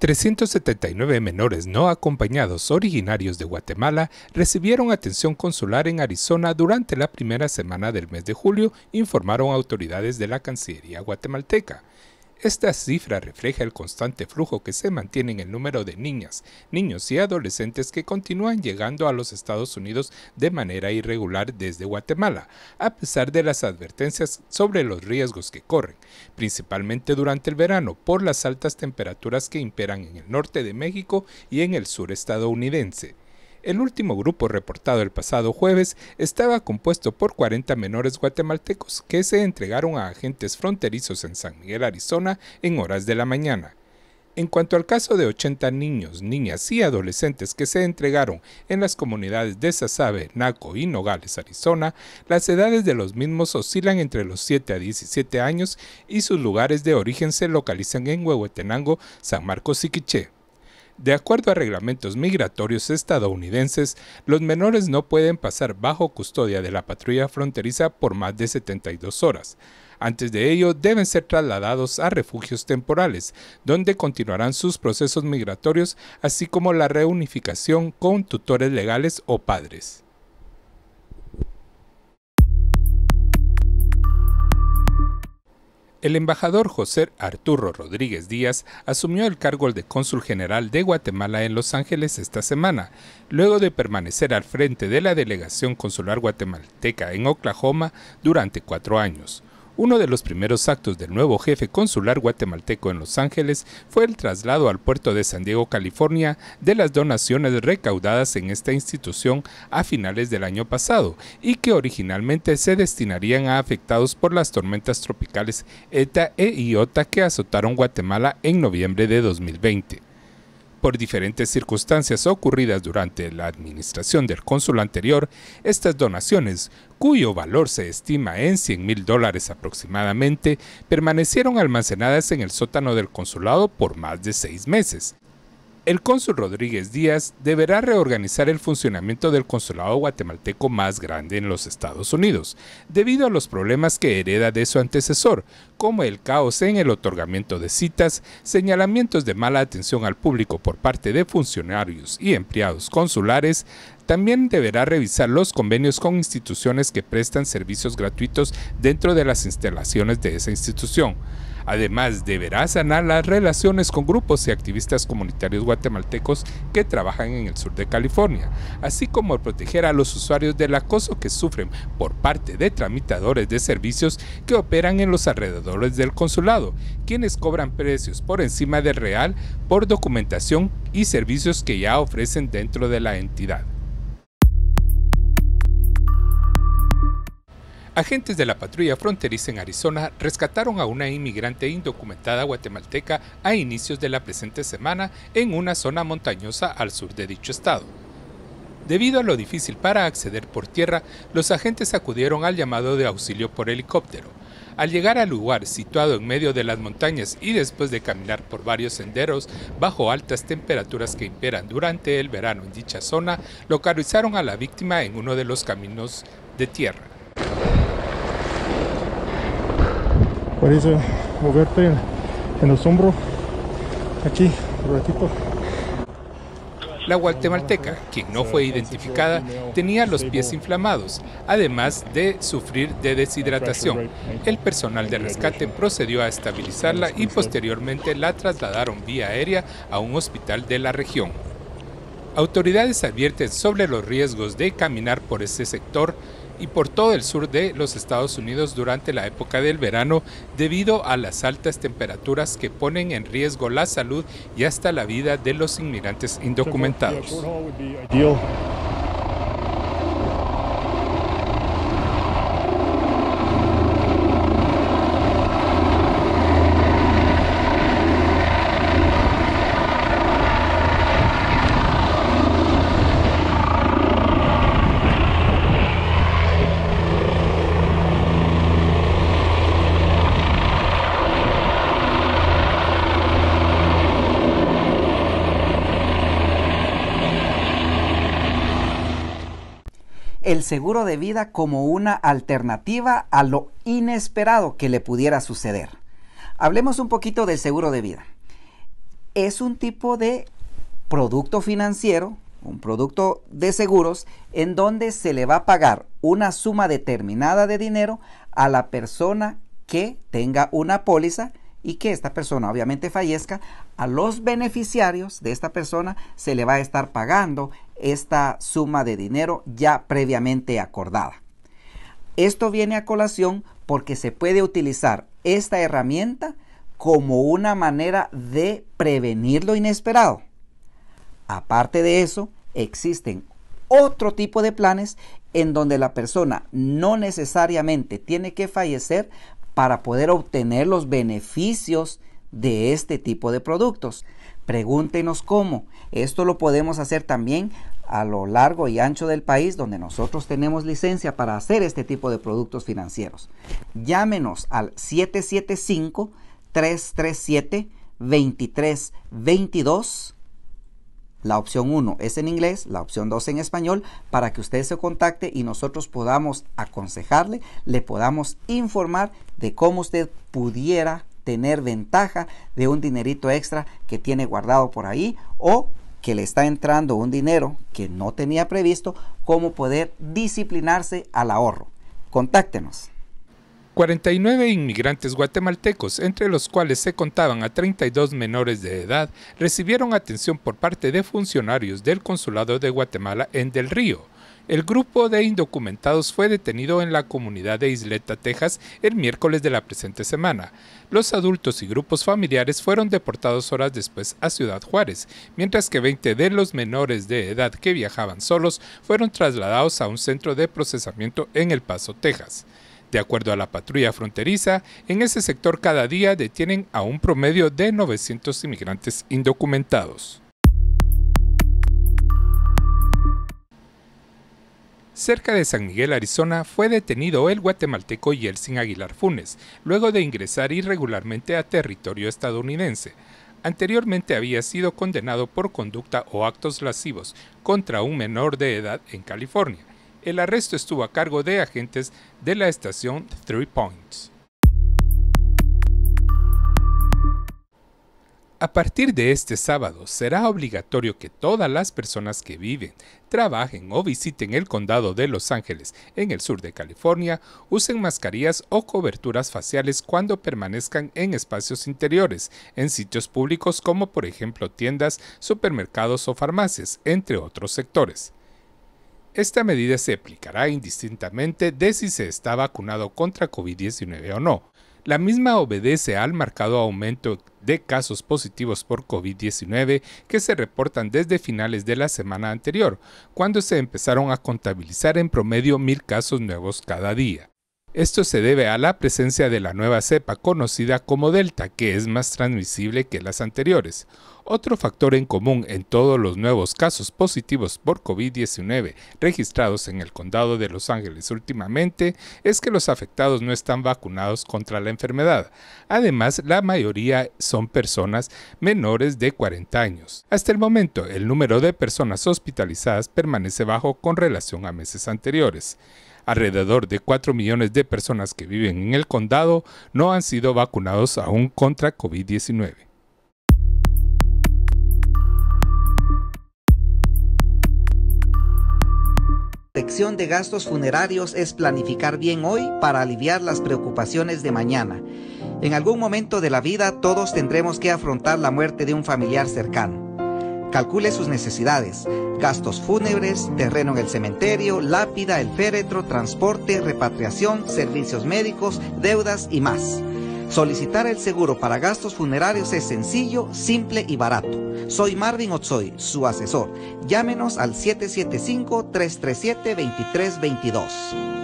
379 menores no acompañados originarios de Guatemala recibieron atención consular en Arizona durante la primera semana del mes de julio, informaron autoridades de la Cancillería guatemalteca. Esta cifra refleja el constante flujo que se mantiene en el número de niñas, niños y adolescentes que continúan llegando a los Estados Unidos de manera irregular desde Guatemala, a pesar de las advertencias sobre los riesgos que corren, principalmente durante el verano por las altas temperaturas que imperan en el norte de México y en el sur estadounidense. El último grupo reportado el pasado jueves estaba compuesto por 40 menores guatemaltecos que se entregaron a agentes fronterizos en San Miguel, Arizona, en horas de la mañana. En cuanto al caso de 80 niños, niñas y adolescentes que se entregaron en las comunidades de Sasabe, Naco y Nogales, Arizona, las edades de los mismos oscilan entre los 7 a 17 años y sus lugares de origen se localizan en Huehuetenango, San Marcos y Quiché. De acuerdo a reglamentos migratorios estadounidenses, los menores no pueden pasar bajo custodia de la patrulla fronteriza por más de 72 horas. Antes de ello, deben ser trasladados a refugios temporales, donde continuarán sus procesos migratorios, así como la reunificación con tutores legales o padres. El embajador José Arturo Rodríguez Díaz asumió el cargo de cónsul general de Guatemala en Los Ángeles esta semana, luego de permanecer al frente de la delegación consular guatemalteca en Oklahoma durante cuatro años. Uno de los primeros actos del nuevo jefe consular guatemalteco en Los Ángeles fue el traslado al puerto de San Diego, California, de las donaciones recaudadas en esta institución a finales del año pasado y que originalmente se destinarían a afectados por las tormentas tropicales ETA e IOTA que azotaron Guatemala en noviembre de 2020. Por diferentes circunstancias ocurridas durante la administración del cónsul anterior, estas donaciones, cuyo valor se estima en 100 mil dólares aproximadamente, permanecieron almacenadas en el sótano del consulado por más de seis meses el cónsul Rodríguez Díaz deberá reorganizar el funcionamiento del consulado guatemalteco más grande en los Estados Unidos, debido a los problemas que hereda de su antecesor, como el caos en el otorgamiento de citas, señalamientos de mala atención al público por parte de funcionarios y empleados consulares, también deberá revisar los convenios con instituciones que prestan servicios gratuitos dentro de las instalaciones de esa institución Además, deberá sanar las relaciones con grupos y activistas comunitarios guatemaltecos que trabajan en el sur de California, así como proteger a los usuarios del acoso que sufren por parte de tramitadores de servicios que operan en los alrededores del consulado, quienes cobran precios por encima del real por documentación y servicios que ya ofrecen dentro de la entidad. Agentes de la patrulla fronteriza en Arizona rescataron a una inmigrante indocumentada guatemalteca a inicios de la presente semana en una zona montañosa al sur de dicho estado. Debido a lo difícil para acceder por tierra, los agentes acudieron al llamado de auxilio por helicóptero. Al llegar al lugar situado en medio de las montañas y después de caminar por varios senderos bajo altas temperaturas que imperan durante el verano en dicha zona, localizaron a la víctima en uno de los caminos de tierra. puedes moverte en, los hombros aquí un ratito la guatemalteca, quien no fue identificada, tenía los pies inflamados, además de sufrir de deshidratación. El personal de rescate procedió a estabilizarla y posteriormente la trasladaron vía aérea a un hospital de la región. Autoridades advierten sobre los riesgos de caminar por ese sector y por todo el sur de los Estados Unidos durante la época del verano debido a las altas temperaturas que ponen en riesgo la salud y hasta la vida de los inmigrantes indocumentados. el seguro de vida como una alternativa a lo inesperado que le pudiera suceder. Hablemos un poquito del seguro de vida. Es un tipo de producto financiero, un producto de seguros, en donde se le va a pagar una suma determinada de dinero a la persona que tenga una póliza y que esta persona obviamente fallezca, a los beneficiarios de esta persona se le va a estar pagando esta suma de dinero ya previamente acordada. Esto viene a colación porque se puede utilizar esta herramienta como una manera de prevenir lo inesperado. Aparte de eso, existen otro tipo de planes en donde la persona no necesariamente tiene que fallecer para poder obtener los beneficios de este tipo de productos. Pregúntenos cómo. Esto lo podemos hacer también a lo largo y ancho del país donde nosotros tenemos licencia para hacer este tipo de productos financieros. Llámenos al 775 337 2322 la opción 1 es en inglés, la opción 2 en español, para que usted se contacte y nosotros podamos aconsejarle, le podamos informar de cómo usted pudiera tener ventaja de un dinerito extra que tiene guardado por ahí o que le está entrando un dinero que no tenía previsto, cómo poder disciplinarse al ahorro. Contáctenos. 49 inmigrantes guatemaltecos, entre los cuales se contaban a 32 menores de edad, recibieron atención por parte de funcionarios del Consulado de Guatemala en Del Río. El grupo de indocumentados fue detenido en la comunidad de Isleta, Texas, el miércoles de la presente semana. Los adultos y grupos familiares fueron deportados horas después a Ciudad Juárez, mientras que 20 de los menores de edad que viajaban solos fueron trasladados a un centro de procesamiento en El Paso, Texas. De acuerdo a la patrulla fronteriza, en ese sector cada día detienen a un promedio de 900 inmigrantes indocumentados. Cerca de San Miguel, Arizona, fue detenido el guatemalteco Yeltsin Aguilar Funes, luego de ingresar irregularmente a territorio estadounidense. Anteriormente había sido condenado por conducta o actos lascivos contra un menor de edad en California el arresto estuvo a cargo de agentes de la estación Three Points. A partir de este sábado será obligatorio que todas las personas que viven, trabajen o visiten el condado de Los Ángeles en el sur de California usen mascarillas o coberturas faciales cuando permanezcan en espacios interiores, en sitios públicos como por ejemplo tiendas, supermercados o farmacias, entre otros sectores. Esta medida se aplicará indistintamente de si se está vacunado contra COVID-19 o no. La misma obedece al marcado aumento de casos positivos por COVID-19 que se reportan desde finales de la semana anterior, cuando se empezaron a contabilizar en promedio mil casos nuevos cada día. Esto se debe a la presencia de la nueva cepa conocida como Delta, que es más transmisible que las anteriores. Otro factor en común en todos los nuevos casos positivos por COVID-19 registrados en el condado de Los Ángeles últimamente es que los afectados no están vacunados contra la enfermedad. Además, la mayoría son personas menores de 40 años. Hasta el momento, el número de personas hospitalizadas permanece bajo con relación a meses anteriores. Alrededor de 4 millones de personas que viven en el condado no han sido vacunados aún contra COVID-19. protección de gastos funerarios es planificar bien hoy para aliviar las preocupaciones de mañana. En algún momento de la vida todos tendremos que afrontar la muerte de un familiar cercano. Calcule sus necesidades, gastos fúnebres, terreno en el cementerio, lápida, el féretro, transporte, repatriación, servicios médicos, deudas y más. Solicitar el seguro para gastos funerarios es sencillo, simple y barato. Soy Marvin Otsoy, su asesor. Llámenos al 775-337-2322.